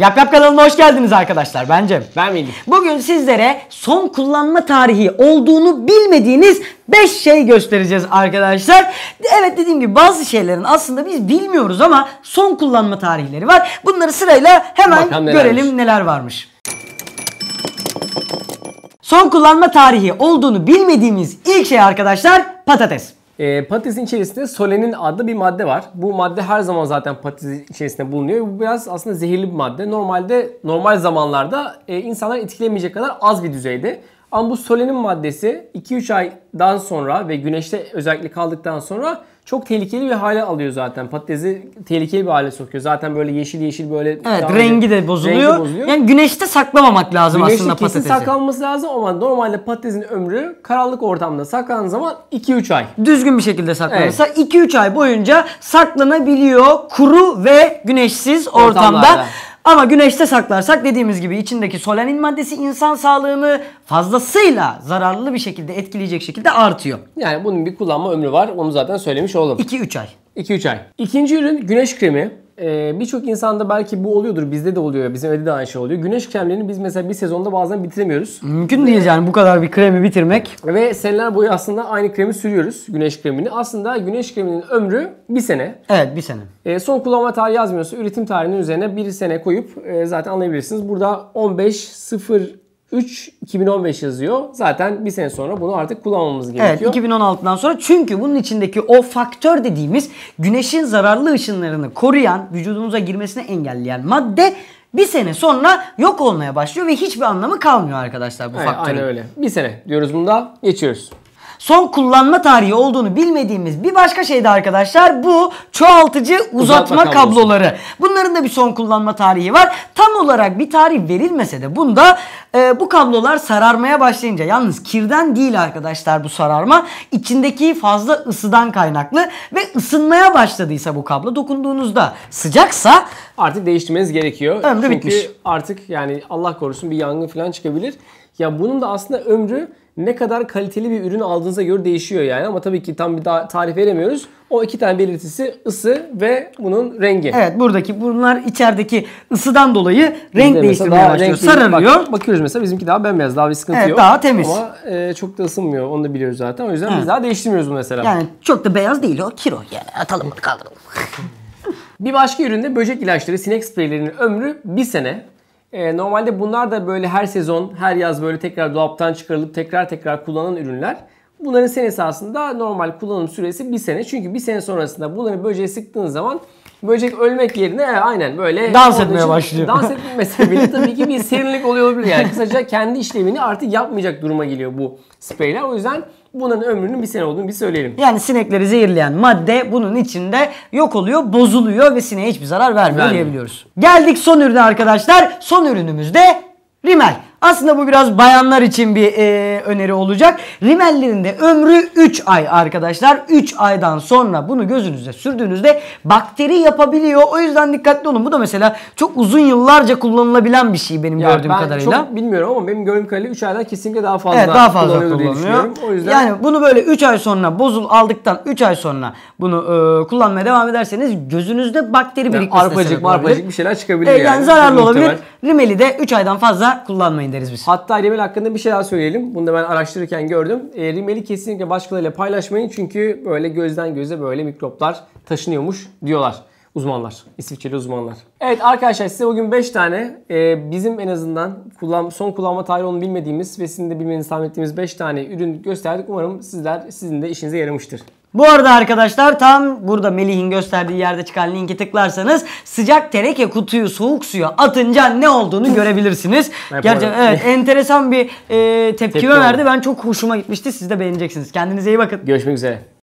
Yap Yap kanalına hoş geldiniz arkadaşlar. Ben Cem. Ben Melih. Bugün sizlere son kullanma tarihi olduğunu bilmediğiniz 5 şey göstereceğiz arkadaşlar. Evet dediğim gibi bazı şeylerin aslında biz bilmiyoruz ama son kullanma tarihleri var. Bunları sırayla hemen Bakalım görelim varmış. neler varmış. Son kullanma tarihi olduğunu bilmediğimiz ilk şey arkadaşlar patates. E, patatesin içerisinde solenin adlı bir madde var. Bu madde her zaman zaten patatesin içerisinde bulunuyor. Bu biraz aslında zehirli bir madde. Normalde normal zamanlarda e, insanlar etkilemeyecek kadar az bir düzeyde. Ama bu solenin maddesi 2-3 aydan sonra ve güneşte özellikle kaldıktan sonra çok tehlikeli bir hale alıyor zaten. Patatesi tehlikeli bir hale sokuyor. Zaten böyle yeşil yeşil böyle Evet, rengi de bozuluyor. Rengi bozuluyor. Yani güneşte saklamamak lazım güneşte aslında patatesi. Güneşte saklanması lazım ama normalde patatesin ömrü karanlık ortamda saklanan zaman 2-3 ay. Düzgün bir şekilde saklanırsa evet. 2-3 ay boyunca saklanabiliyor kuru ve güneşsiz ortamda. Ortamlarda. Ama güneşte saklarsak dediğimiz gibi içindeki solanin maddesi insan sağlığını fazlasıyla zararlı bir şekilde etkileyecek şekilde artıyor. Yani bunun bir kullanma ömrü var. Onu zaten söylemiş oldum. 2-3 ay. 2-3 ay. İkinci ürün güneş kremi. Ee, Birçok insanda belki bu oluyordur. Bizde de oluyor. Bizim evde de aynı şey oluyor. Güneş kremlerini biz mesela bir sezonda bazen bitiremiyoruz. Mümkün değil yani bu kadar bir kremi bitirmek. Ve seneler boyu aslında aynı kremi sürüyoruz. Güneş kremini. Aslında güneş kreminin ömrü bir sene. Evet bir sene. Ee, son kullanma tarihi yazmıyorsa üretim tarihinin üzerine bir sene koyup e, zaten anlayabilirsiniz. Burada 15 0 3 2015 yazıyor. Zaten bir sene sonra bunu artık kullanmamız gerekiyor. Evet 2016'dan sonra çünkü bunun içindeki o faktör dediğimiz güneşin zararlı ışınlarını koruyan, vücudumuza girmesini engelleyen madde bir sene sonra yok olmaya başlıyor ve hiçbir anlamı kalmıyor arkadaşlar bu evet, faktörün. Aynen öyle. Bir sene diyoruz bunda geçiyoruz son kullanma tarihi olduğunu bilmediğimiz bir başka şey de arkadaşlar bu çoğaltıcı uzatma, uzatma kabloları. Bunların da bir son kullanma tarihi var. Tam olarak bir tarih verilmese de bunda e, bu kablolar sararmaya başlayınca yalnız kirden değil arkadaşlar bu sararma içindeki fazla ısıdan kaynaklı ve ısınmaya başladıysa bu kablo dokunduğunuzda sıcaksa artık değiştirmeniz gerekiyor. Ömrü Çünkü bitmiş. artık yani Allah korusun bir yangın falan çıkabilir. Ya bunun da aslında ömrü ne kadar kaliteli bir ürün aldığınıza göre değişiyor yani. Ama tabii ki tam bir daha tarif veremiyoruz. O iki tane belirtisi ısı ve bunun rengi. Evet buradaki bunlar içerideki ısıdan dolayı renk de değiştirmeye başlıyor. Sararıyor. Bak, bakıyoruz mesela bizimki daha bembeyaz. Daha bir sıkıntı evet, yok. daha temiz. Ama e, çok da ısınmıyor. Onu da biliyoruz zaten. O yüzden evet. biz daha değiştirmiyoruz bunu mesela. Yani çok da beyaz değil o. Kiro yani. Atalım bunu kaldıralım. Bir başka üründe böcek ilaçları, sinek spreylerinin ömrü bir sene. E, normalde bunlar da böyle her sezon, her yaz böyle tekrar dolaptan çıkarılıp tekrar tekrar kullanılan ürünler. Bunların senesi aslında normal kullanım süresi bir sene. Çünkü bir sene sonrasında bunları böceğe sıktığınız zaman Böcek ölmek yerine e, aynen böyle dans etmeye için, başlıyor. Dans etmemesi bile tabii ki bir serinlik oluyor olabilir yani. Kısaca kendi işlevini artık yapmayacak duruma geliyor bu spreyler. O yüzden bunların ömrünün bir sene olduğunu bir söyleyelim. Yani sinekleri zehirleyen madde bunun içinde yok oluyor, bozuluyor ve sineğe hiçbir zarar vermiyor yani. diyebiliyoruz. Geldik son ürüne arkadaşlar. Son ürünümüz de rimel. Aslında bu biraz bayanlar için bir e, öneri olacak. Rimellerin de ömrü 3 ay arkadaşlar. 3 aydan sonra bunu gözünüze sürdüğünüzde bakteri yapabiliyor. O yüzden dikkatli olun. Bu da mesela çok uzun yıllarca kullanılabilen bir şey benim ya gördüğüm ben kadarıyla. Çok bilmiyorum ama benim gördüğüm kadarıyla 3 aydan kesinlikle daha fazla, evet, daha fazla kullanılıyor, diye O yüzden... Yani bunu böyle 3 ay sonra bozul aldıktan 3 ay sonra bunu e, kullanmaya devam ederseniz gözünüzde bakteri birikmesi yani arpacık, olabilir. Arpacık bir şeyler çıkabilir e, yani. Yani zararlı olabilir. Rimeli de 3 aydan fazla kullanmayın deriz biz. Hatta rimel hakkında bir şey daha söyleyelim. Bunu da ben araştırırken gördüm. E, rimeli kesinlikle başkalarıyla paylaşmayın çünkü böyle gözden göze böyle mikroplar taşınıyormuş diyorlar uzmanlar. İsviçreli uzmanlar. Evet arkadaşlar size bugün 5 tane e, bizim en azından kullan, son kullanma tarihi onu bilmediğimiz ve sizin de bilmenizi tahmin ettiğimiz 5 tane ürün gösterdik. Umarım sizler sizin de işinize yaramıştır. Bu arada arkadaşlar tam burada Melih'in gösterdiği yerde çıkan linki tıklarsanız sıcak tereke kutuyu soğuk suya atınca ne olduğunu görebilirsiniz. Gerçekten evet enteresan bir e, tepkime Tepki verdi. Ben çok hoşuma gitmişti. Siz de beğeneceksiniz. Kendinize iyi bakın. Görüşmek üzere.